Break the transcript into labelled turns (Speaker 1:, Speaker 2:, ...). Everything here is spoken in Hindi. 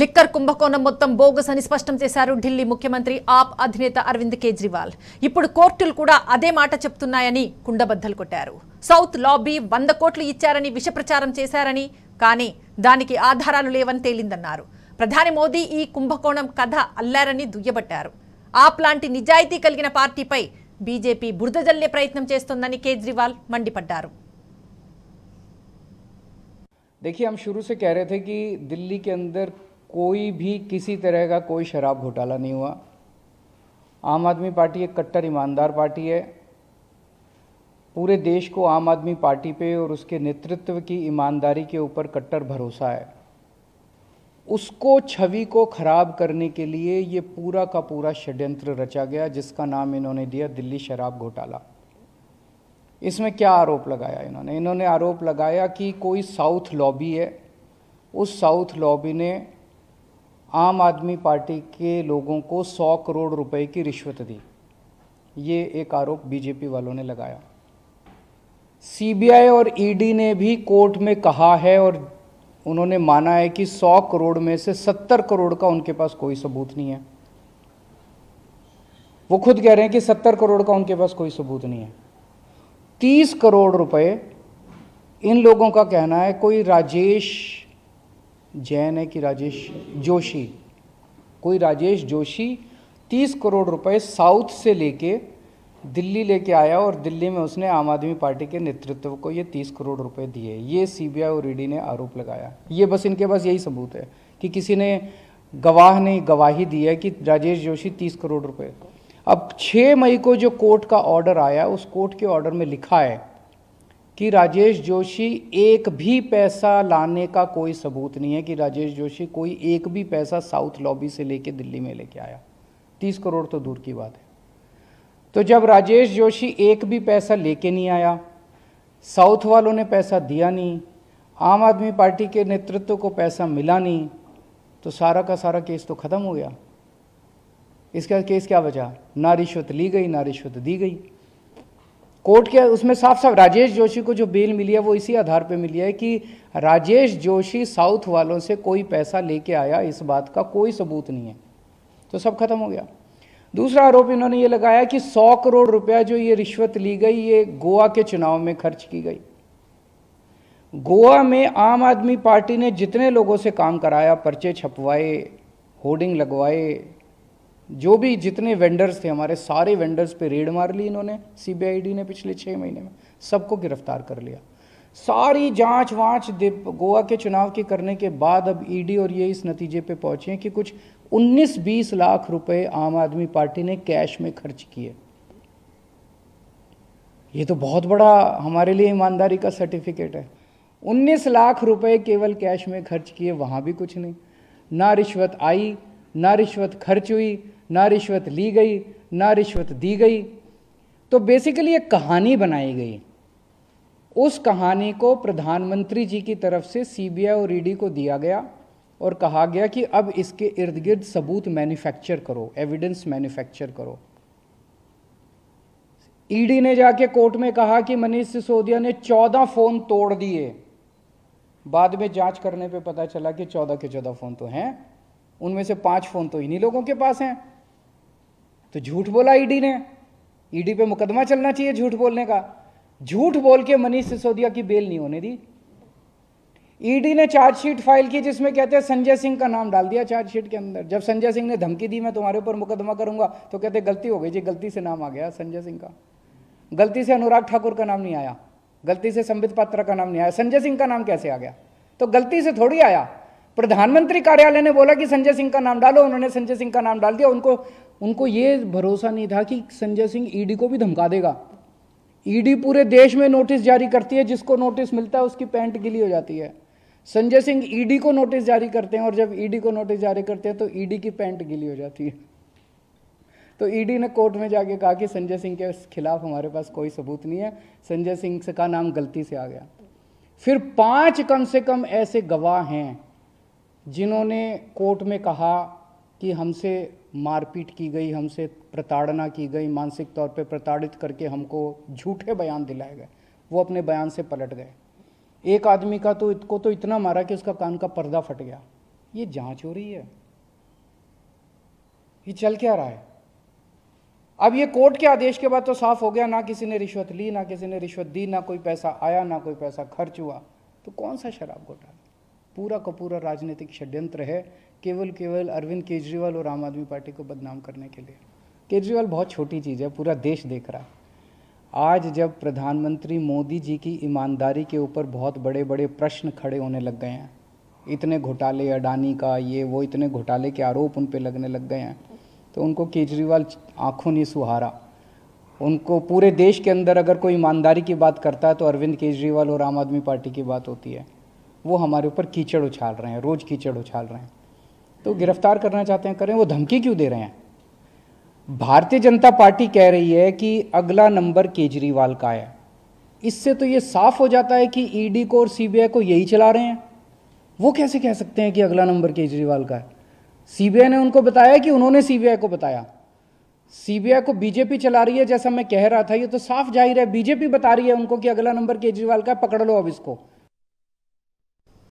Speaker 1: లిక్కర్ కుంభకోణం మొత్తం బోగస్ అని స్పష్టం చేశారు ఢిల్లీ ముఖ్యమంత్రి ఆప్ అధినేత అరవింద్ కేజ్రీవాల్ ఇప్పుడు కోర్టులు కూడా అదే మాట చెప్తున్నాయని కుండబద్దలు కొట్టారు సౌత్ లాబీ వంద కోట్లు ఇచ్చారని విషప్రచారం చేశారని కానీ దానికి ఆధారాలు లేవని తేలిందన్నారు ప్రధాని మోదీ ఈ కుంభకోణం కథ అల్లారని దుయ్యబట్టారు ఆప్ లాంటి నిజాయితీ కలిగిన పార్టీపై బీజేపీ బురద జల్లే ప్రయత్నం చేస్తోందని కేజ్రీవాల్ మండిపడ్డారు देखिए हम शुरू से कह रहे थे कि दिल्ली के अंदर कोई भी किसी तरह का कोई शराब घोटाला नहीं हुआ आम आदमी पार्टी एक कट्टर ईमानदार पार्टी है पूरे देश को आम आदमी पार्टी पे और उसके नेतृत्व की ईमानदारी के ऊपर कट्टर भरोसा है उसको छवि को खराब करने के लिए ये पूरा का पूरा षड्यंत्र रचा गया जिसका नाम इन्होंने दिया दिल्ली शराब घोटाला इसमें क्या आरोप लगाया इन्होंने इन्होंने आरोप लगाया कि कोई साउथ लॉबी है उस साउथ लॉबी ने आम आदमी पार्टी के लोगों को सौ करोड़ रुपए की रिश्वत दी ये एक आरोप बीजेपी वालों ने लगाया सीबीआई और ईडी ने भी कोर्ट में कहा है और उन्होंने माना है कि सौ करोड़ में से सत्तर करोड़ का उनके पास कोई सबूत नहीं है वो खुद कह रहे हैं कि सत्तर करोड़ का उनके पास कोई सबूत नहीं है तीस करोड़ रुपए इन लोगों का कहना है कोई राजेश जैन है कि राजेश जोशी कोई राजेश जोशी तीस करोड़ रुपए साउथ से लेके दिल्ली लेके आया और दिल्ली में उसने आम आदमी पार्टी के नेतृत्व को ये तीस करोड़ रुपए दिए ये सीबीआई और ईडी e ने आरोप लगाया ये बस इनके पास यही सबूत है कि किसी ने गवाह ने गवाही दी है कि राजेश जोशी तीस करोड़ रुपए अब छः मई को जो कोर्ट का ऑर्डर आया उस कोर्ट के ऑर्डर में लिखा है कि राजेश जोशी एक भी पैसा लाने का कोई सबूत नहीं है कि राजेश जोशी कोई एक भी पैसा साउथ लॉबी से लेके दिल्ली में लेके आया तीस करोड़ तो दूर की बात है तो जब राजेश जोशी एक भी पैसा लेके नहीं आया साउथ वालों ने पैसा दिया नहीं आम आदमी पार्टी के नेतृत्व को पैसा मिला नहीं तो सारा का सारा केस तो ख़त्म हो गया इसका केस क्या बचा ना रिश्वत ली गई ना रिश्वत दी गई कोर्ट के उसमें साफ साफ राजेश जोशी को जो बेल मिली है वो इसी आधार पे मिली है कि राजेश जोशी साउथ वालों से कोई पैसा लेके आया इस बात का कोई सबूत नहीं है तो सब खत्म हो गया दूसरा आरोप इन्होंने ये लगाया कि सौ करोड़ रुपया जो ये रिश्वत ली गई ये गोवा के चुनाव में खर्च की गई गोवा में आम आदमी पार्टी ने जितने लोगों से काम कराया पर्चे छपवाए होर्डिंग लगवाए जो भी जितने वेंडर्स थे हमारे सारे वेंडर्स पे रेड मार ली इन्होंने सीबीआईडी ने पिछले छः महीने में सबको गिरफ्तार कर लिया सारी जांच वांच गोवा के चुनाव के करने के बाद अब ईडी e और ये इस नतीजे पे पहुंचे कि कुछ 19-20 लाख रुपए आम आदमी पार्टी ने कैश में खर्च किए ये तो बहुत बड़ा हमारे लिए ईमानदारी का सर्टिफिकेट है 19 लाख रुपए केवल कैश में खर्च किए वहाँ भी कुछ नहीं ना रिश्वत आई ना रिश्वत खर्च हुई ना रिश्वत ली गई ना रिश्वत दी गई तो बेसिकली एक कहानी बनाई गई उस कहानी को प्रधानमंत्री जी की तरफ से सीबीआई और ईडी e को दिया गया और कहा गया कि अब इसके इर्द गिर्द सबूत मैन्युफैक्चर करो एविडेंस मैन्युफैक्चर करो ईडी e ने जाके कोर्ट में कहा कि मनीष सिसोदिया ने चौदह फोन तोड़ दिए बाद में जांच करने पे पता चला कि चौदह के चौदह फोन तो हैं उनमें से पांच फोन तो इन्हीं लोगों के पास हैं तो झूठ बोला ईडी ने ईडी पे मुकदमा चलना चाहिए झूठ बोलने का झूठ बोल के मनीष सिसोदिया की बेल नहीं होने दी ईडी ने चार्जशीट फाइल की जिसमें कहते हैं संजय सिंह का नाम डाल दिया चार्जशीट के अंदर जब संजय सिंह ने धमकी दी मैं तुम्हारे ऊपर मुकदमा करूंगा तो कहते गलती हो गई जी गलती से नाम आ गया संजय सिंह का गलती से अनुराग ठाकुर का नाम नहीं आया गलती से संबित पात्रा का नाम नहीं आया संजय सिंह का नाम कैसे आ गया तो गलती से थोड़ी आया प्रधानमंत्री कार्यालय ने बोला कि संजय सिंह का नाम डालो उन्होंने संजय सिंह का नाम डाल दिया उनको उनको ये भरोसा नहीं था कि संजय सिंह ईडी को भी धमका देगा ईडी पूरे देश में नोटिस जारी करती है जिसको नोटिस मिलता है उसकी पैंट गिली हो जाती है संजय सिंह ईडी को नोटिस जारी करते हैं और जब ईडी को नोटिस जारी करते हैं तो ईडी की पैंट गिली हो जाती है तो ईडी ने कोर्ट में जाके कहा कि संजय सिंह के खिलाफ हमारे पास कोई सबूत नहीं है संजय सिंह का नाम गलती से आ गया फिर पांच कम से कम ऐसे गवाह हैं जिन्होंने कोर्ट में कहा कि हमसे मारपीट की गई हमसे प्रताड़ना की गई मानसिक तौर पर प्रताड़ित करके हमको झूठे बयान दिलाए गए वो अपने बयान से पलट गए एक आदमी का तो इतको तो इतना मारा कि उसका कान का पर्दा फट गया ये जांच हो रही है ये चल क्या रहा है अब ये कोर्ट के आदेश के बाद तो साफ हो गया ना किसी ने रिश्वत ली ना किसी ने रिश्वत दी ना कोई पैसा आया ना कोई पैसा खर्च हुआ तो कौन सा शराब घोटाला पूरा का पूरा राजनीतिक षड्यंत्र है केवल केवल अरविंद केजरीवाल और आम आदमी पार्टी को बदनाम करने के लिए केजरीवाल बहुत छोटी चीज़ है पूरा देश देख रहा है आज जब प्रधानमंत्री मोदी जी की ईमानदारी के ऊपर बहुत बड़े बड़े प्रश्न खड़े होने लग गए हैं इतने घोटाले अडानी का ये वो इतने घोटाले के आरोप उन पर लगने लग गए हैं तो उनको केजरीवाल आंखों ने सुहारा उनको पूरे देश के अंदर अगर कोई ईमानदारी की बात करता है तो अरविंद केजरीवाल और आम आदमी पार्टी की बात होती है वो हमारे ऊपर कीचड़ उछाल रहे हैं रोज़ कीचड़ उछाल रहे हैं तो गिरफ्तार करना चाहते हैं करें वो धमकी क्यों दे रहे हैं भारतीय जनता पार्टी कह रही है कि अगला नंबर केजरीवाल का है इससे तो ये साफ हो जाता है कि ईडी e को और सीबीआई को यही चला रहे हैं वो कैसे कह सकते हैं कि अगला नंबर केजरीवाल का है सीबीआई ने उनको बताया कि उन्होंने सीबीआई को बताया सीबीआई को बीजेपी चला रही है जैसा मैं कह रहा था ये तो साफ जाहिर है बीजेपी बता रही है उनको कि अगला नंबर केजरीवाल का पकड़ लो अब इसको